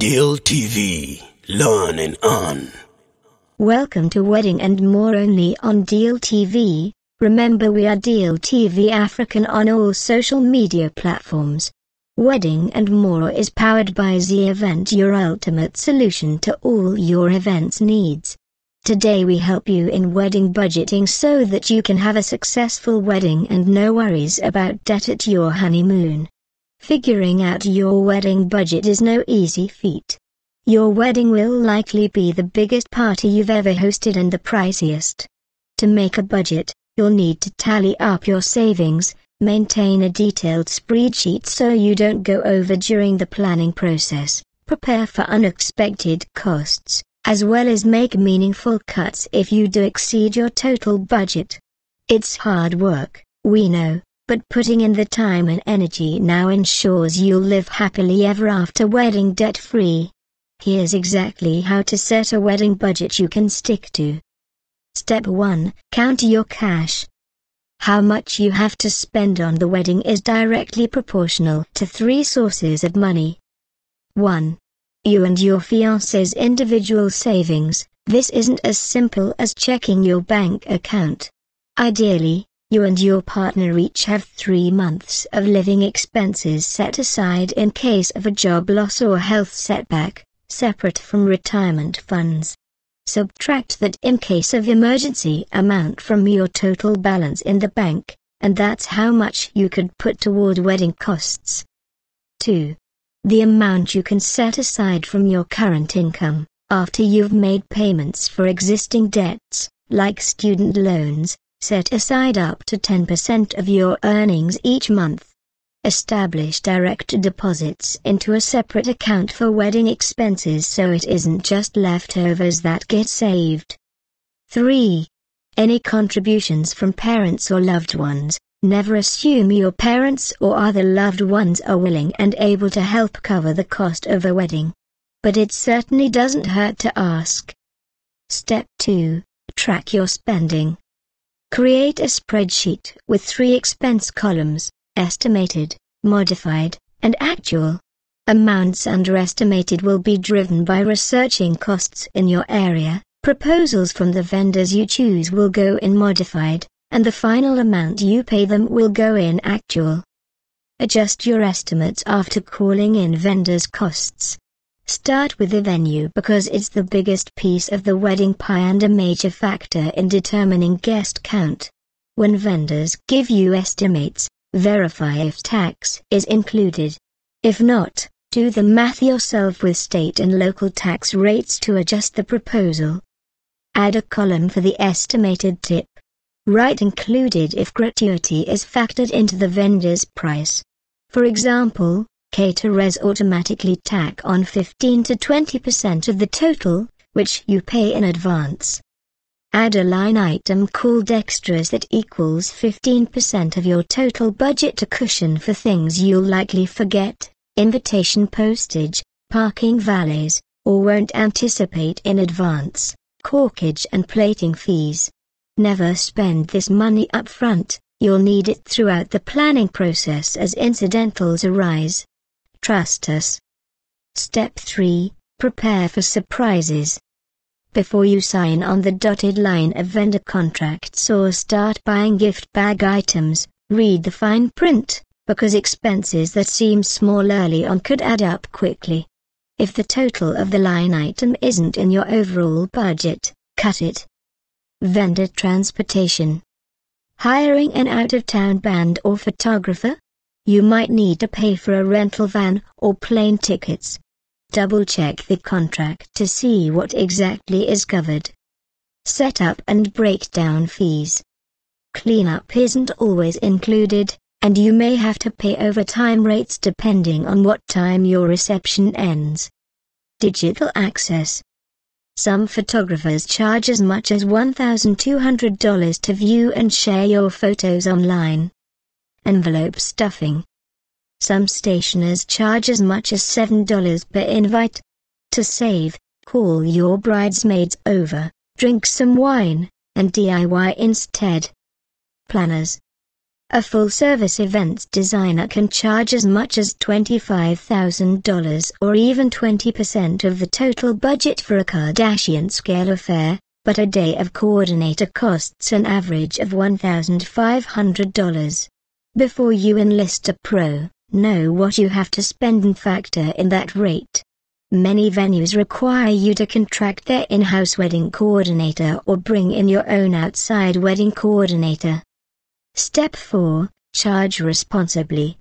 Deal TV. Learn and earn. Welcome to Wedding and More only on Deal TV. Remember we are Deal TV African on all social media platforms. Wedding and More is powered by Z Event, your ultimate solution to all your events needs. Today we help you in wedding budgeting so that you can have a successful wedding and no worries about debt at your honeymoon. Figuring out your wedding budget is no easy feat. Your wedding will likely be the biggest party you've ever hosted and the priciest. To make a budget, you'll need to tally up your savings, maintain a detailed spreadsheet so you don't go over during the planning process, prepare for unexpected costs, as well as make meaningful cuts if you do exceed your total budget. It's hard work, we know, but putting in the time and energy now ensures you'll live happily ever after wedding debt-free. Here's exactly how to set a wedding budget you can stick to. Step 1. Count your cash. How much you have to spend on the wedding is directly proportional to three sources of money. 1. You and your fiancé's individual savings, this isn't as simple as checking your bank account. Ideally, you and your partner each have three months of living expenses set aside in case of a job loss or health setback, separate from retirement funds. Subtract that in case of emergency amount from your total balance in the bank, and that's how much you could put toward wedding costs. 2. The amount you can set aside from your current income, after you've made payments for existing debts, like student loans, Set aside up to 10% of your earnings each month. Establish direct deposits into a separate account for wedding expenses so it isn't just leftovers that get saved. 3. Any contributions from parents or loved ones, never assume your parents or other loved ones are willing and able to help cover the cost of a wedding. But it certainly doesn't hurt to ask. Step 2. Track your spending. Create a spreadsheet with three expense columns, estimated, modified, and actual. Amounts underestimated will be driven by researching costs in your area, proposals from the vendors you choose will go in modified, and the final amount you pay them will go in actual. Adjust your estimates after calling in vendors' costs, Start with the venue because it's the biggest piece of the wedding pie and a major factor in determining guest count. When vendors give you estimates, verify if tax is included. If not, do the math yourself with state and local tax rates to adjust the proposal. Add a column for the estimated tip. Write included if gratuity is factored into the vendor's price. For example, caterers automatically tack on 15 to 20% of the total, which you pay in advance. Add a line item called extras that equals 15% of your total budget to cushion for things you'll likely forget, invitation postage, parking valets, or won't anticipate in advance, corkage and plating fees. Never spend this money up front, you'll need it throughout the planning process as incidentals arise. Trust us. Step 3 Prepare for surprises. Before you sign on the dotted line of vendor contracts or start buying gift bag items, read the fine print, because expenses that seem small early on could add up quickly. If the total of the line item isn't in your overall budget, cut it. Vendor transportation. Hiring an out-of-town band or photographer? You might need to pay for a rental van or plane tickets. Double check the contract to see what exactly is covered. Setup and breakdown fees. Cleanup isn't always included, and you may have to pay overtime rates depending on what time your reception ends. Digital access. Some photographers charge as much as $1,200 to view and share your photos online envelope stuffing. Some stationers charge as much as $7 per invite. To save, call your bridesmaids over, drink some wine, and DIY instead. Planners A full-service events designer can charge as much as $25,000 or even 20% of the total budget for a Kardashian-scale affair but a day of coordinator costs an average of $1,500. Before you enlist a pro, know what you have to spend and factor in that rate. Many venues require you to contract their in-house wedding coordinator or bring in your own outside wedding coordinator. Step 4. Charge responsibly.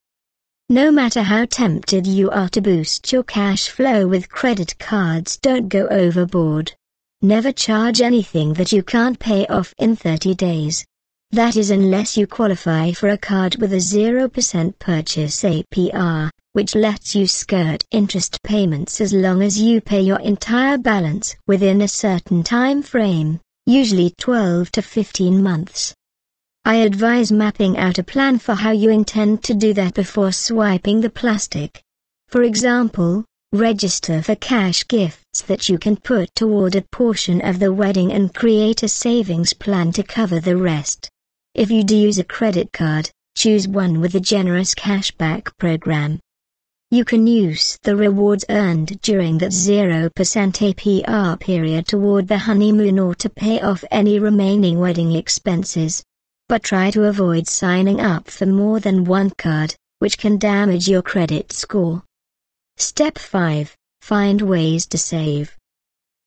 No matter how tempted you are to boost your cash flow with credit cards don't go overboard. Never charge anything that you can't pay off in 30 days. That is unless you qualify for a card with a 0% purchase APR, which lets you skirt interest payments as long as you pay your entire balance within a certain time frame, usually 12 to 15 months. I advise mapping out a plan for how you intend to do that before swiping the plastic. For example, register for cash gifts that you can put toward a portion of the wedding and create a savings plan to cover the rest. If you do use a credit card, choose one with a generous cashback program. You can use the rewards earned during that 0% APR period toward the honeymoon or to pay off any remaining wedding expenses. But try to avoid signing up for more than one card, which can damage your credit score. Step 5. Find ways to save.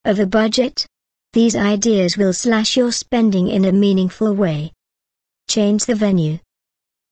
Of a budget? These ideas will slash your spending in a meaningful way change the venue.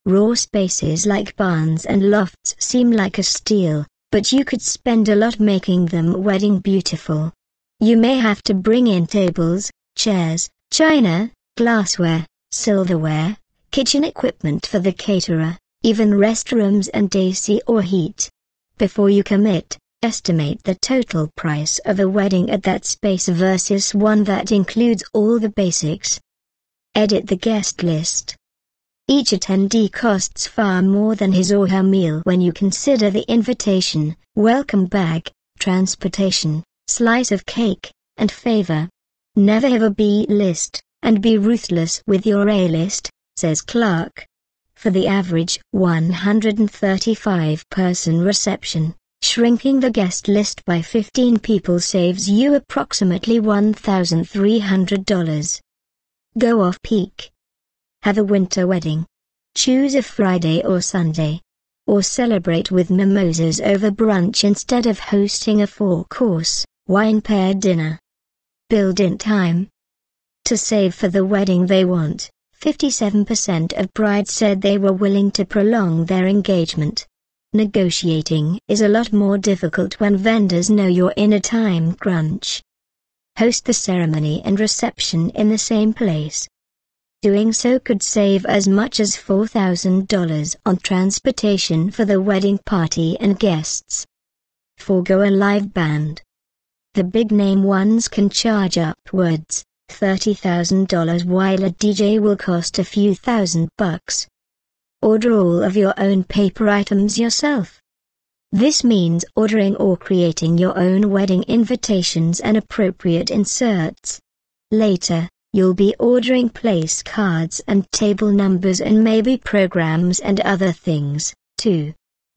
Raw spaces like barns and lofts seem like a steal, but you could spend a lot making them wedding beautiful. You may have to bring in tables, chairs, china, glassware, silverware, kitchen equipment for the caterer, even restrooms and AC or heat. Before you commit, estimate the total price of a wedding at that space versus one that includes all the basics. Edit the guest list. Each attendee costs far more than his or her meal when you consider the invitation, welcome bag, transportation, slice of cake, and favor. Never have a B list, and be ruthless with your A list, says Clark. For the average 135-person reception, shrinking the guest list by 15 people saves you approximately $1,300. Go off peak. Have a winter wedding. Choose a Friday or Sunday. Or celebrate with mimosas over brunch instead of hosting a four-course, wine-paired dinner. Build in time. To save for the wedding they want, 57% of brides said they were willing to prolong their engagement. Negotiating is a lot more difficult when vendors know you're in a time crunch host the ceremony and reception in the same place. Doing so could save as much as $4,000 on transportation for the wedding party and guests. Forgo a live band. The big name ones can charge upwards $30,000 while a DJ will cost a few thousand bucks. Order all of your own paper items yourself. This means ordering or creating your own wedding invitations and appropriate inserts. Later, you'll be ordering place cards and table numbers and maybe programs and other things, too.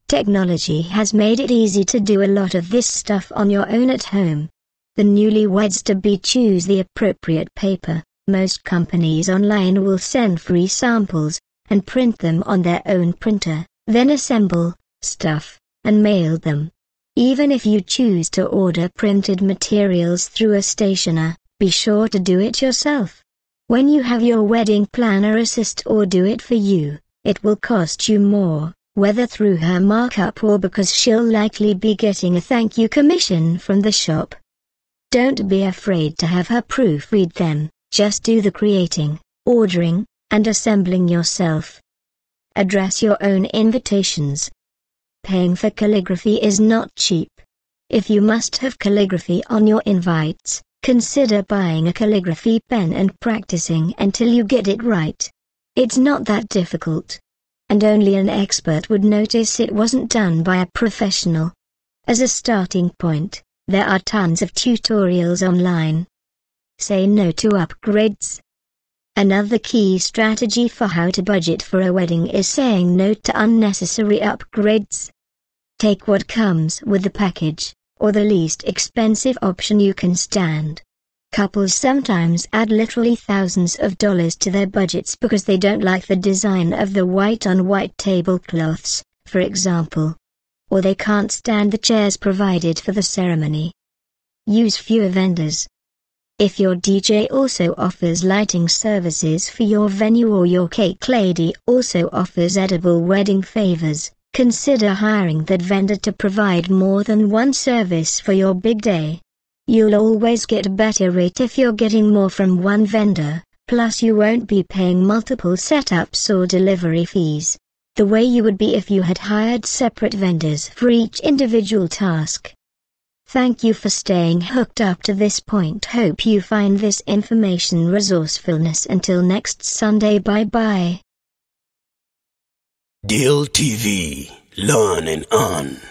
Technology has made it easy to do a lot of this stuff on your own at home. The newlyweds to be choose the appropriate paper. Most companies online will send free samples and print them on their own printer, then assemble stuff and mailed them. Even if you choose to order printed materials through a stationer, be sure to do it yourself. When you have your wedding planner assist or do it for you, it will cost you more, whether through her markup or because she'll likely be getting a thank you commission from the shop. Don't be afraid to have her proofread them, just do the creating, ordering, and assembling yourself. Address your own invitations, Paying for calligraphy is not cheap. If you must have calligraphy on your invites, consider buying a calligraphy pen and practicing until you get it right. It's not that difficult. And only an expert would notice it wasn't done by a professional. As a starting point, there are tons of tutorials online. Say no to upgrades. Another key strategy for how to budget for a wedding is saying no to unnecessary upgrades. Take what comes with the package, or the least expensive option you can stand. Couples sometimes add literally thousands of dollars to their budgets because they don't like the design of the white on white tablecloths, for example. Or they can't stand the chairs provided for the ceremony. Use fewer vendors. If your DJ also offers lighting services for your venue or your cake lady also offers edible wedding favors, Consider hiring that vendor to provide more than one service for your big day. You'll always get a better rate if you're getting more from one vendor, plus you won't be paying multiple setups or delivery fees, the way you would be if you had hired separate vendors for each individual task. Thank you for staying hooked up to this point. Hope you find this information resourcefulness until next Sunday. Bye bye. DLTV. Learn and earn.